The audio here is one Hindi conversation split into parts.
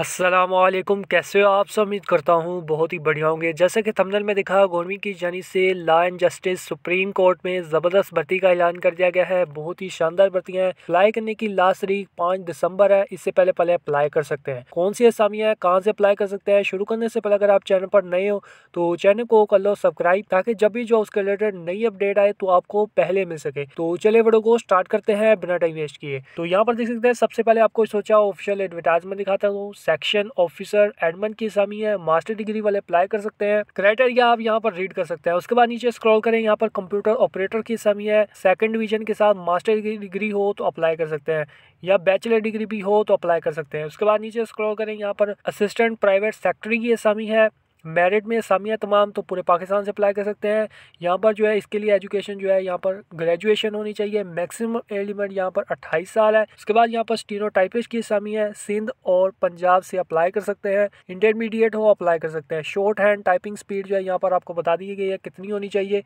असलम कैसे हो आप उम्मीद करता हूँ बहुत ही बढ़िया होंगे जैसे कि थमनल में दिखा गवर्नमेंट की जानी से law and justice supreme court में ज़बरदस्त भर्ती का ऐलान कर दिया गया है बहुत ही शानदार भर्ती हैं अप्लाई करने की लास्ट तारीख पाँच दिसंबर है इससे पहले पहले अप्लाई कर सकते हैं कौन सी असामियाँ हैं कहाँ से अप्लाई कर सकते हैं शुरू करने से पहले अगर आप चैनल पर नए हो तो चैनल को कर लो सब्सक्राइब ताकि जब भी जो उसके रिलेटेड नई अपडेट आए तो आपको पहले मिल सके तो चले वीडियो को स्टार्ट करते हैं बिना टाइम वेस्ट किए तो यहाँ पर देख सकते हैं सबसे पहले आपको सोचा ऑफिशियल एडवर्टाइजमेंट दिखाता हूँ सेक्शन ऑफिसर एडमन की सामी है मास्टर डिग्री वाले अप्लाई कर सकते हैं क्राइटेरिया आप यहाँ पर रीड कर सकते हैं उसके बाद नीचे स्क्रॉल करें यहाँ पर कंप्यूटर ऑपरेटर की सामी है सेकंड डिवीजन के साथ मास्टर डिग्री हो तो अप्लाई कर सकते हैं या बैचलर डिग्री भी हो तो अप्लाई कर सकते हैं उसके बाद नीचे स्क्रॉल करें यहाँ पर असिस्टेंट प्राइवेट सेक्रेटरी की आसामी है मेरिट में सामिया तमाम तो पूरे पाकिस्तान से अप्लाई कर सकते हैं यहाँ पर जो है इसके लिए एजुकेशन जो है यहाँ पर ग्रेजुएशन होनी चाहिए मैक्सिमम एलिमेंट यहाँ पर अट्ठाईस साल है उसके बाद यहाँ पर स्टीनो टाइपिश की है सिंध और पंजाब से अप्लाई कर सकते हैं इंटरमीडिएट हो अप्लाई कर सकते हैं शॉर्ट हैंड टाइपिंग स्पीड जो है यहाँ पर आपको बता दी गई है कितनी होनी चाहिए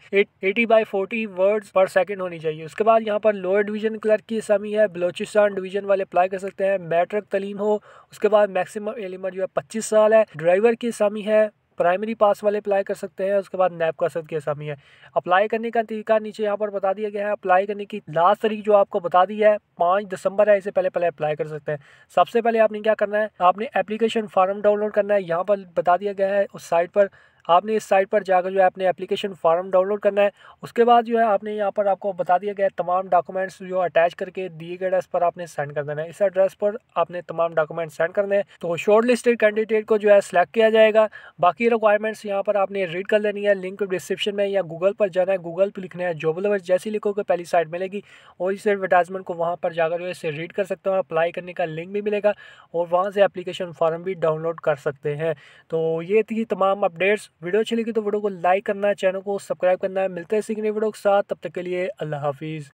eighty by forty words per second होनी चाहिए उसके बाद यहाँ पर लोअर डिवीजन क्लर्क की आसामी है बलोचिस्तान डिवीजन वाले अप्लाई कर सकते हैं मैट्रिक तलीम हो उसके बाद मैक्सिमम एलिमेंट जो है पच्चीस साल है ड्राइवर की आसामी है प्राइमरी पास वाले अप्लाई कर सकते हैं उसके बाद नैप का सद की आसामी है अप्लाई करने का तरीका नीचे यहाँ पर बता दिया गया है अप्लाई करने की लास्ट तारीख जो आपको बता दी है पाँच दिसंबर है इसे पहले पहले अप्लाई कर सकते हैं सबसे पहले आपने क्या करना है आपने एप्लीकेशन फॉर्म डाउनलोड करना है यहाँ पर बता दिया गया है उस साइट पर आपने इस साइट पर जाकर जो है अपने एप्लीकेशन फॉर्म डाउनलोड करना है उसके बाद जो है आपने यहाँ पर आपको बता दिया गया तमाम डॉक्यूमेंट्स जो अटैच करके दिए गए एड्रेस पर आपने सेंड कर देना है इस एड्रेस पर आपने तमाम डॉक्यूमेंट सेंड करने हैं तो शॉर्ट लिस्टेड कैंडिडेट को जो है सेलेक्ट किया जाएगा बाकी रिक्वायरमेंट्स यहाँ पर आपने रीड कर लेनी है लिंक डिस्क्रिप्शन में या गूगल पर जाना है गूगल पर लिखना है जॉब लवर्स जैसी लिखोगे तो पहली साइट मिलेगी और इस एडवर्टाइजमेंट को वहाँ पर जाकर जो है इसे रीड कर सकते हो अप्लाई करने का लिंक भी मिलेगा और वहाँ से एप्लीकेशन फॉर्म भी डाउनलोड कर सकते हैं तो ये थी तमाम अपडेट्स वीडियो अच्छी लगी तो वीडियो को लाइक करना चैनल को सब्सक्राइब करना है मिलते हैं सीखने वीडियो के साथ तब तक के लिए अल्लाह हाफिज़